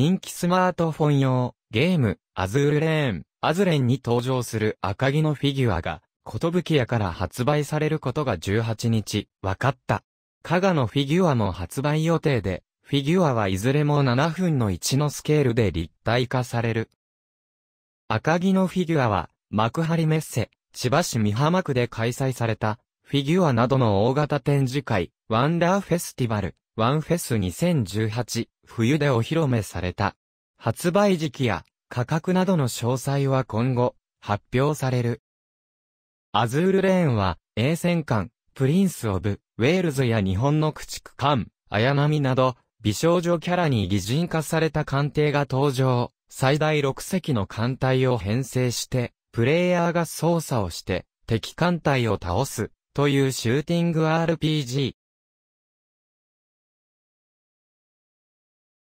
人気スマートフォン用ゲーム、アズールレーン、アズレンに登場する赤木のフィギュアが、寿屋から発売されることが18日、分かった。加賀のフィギュアも発売予定で、フィギュアはいずれも7分の1のスケールで立体化される。赤木のフィギュアは、幕張メッセ、千葉市美浜区で開催された、フィギュアなどの大型展示会、ワンダーフェスティバルワンフェス2018冬でお披露目された。発売時期や価格などの詳細は今後発表される。アズールレーンは、衛戦艦、プリンス・オブ、ウェールズや日本の駆逐艦、綾波など、美少女キャラに擬人化された艦艇が登場、最大6隻の艦隊を編成して、プレイヤーが操作をして、敵艦隊を倒す、というシューティング RPG。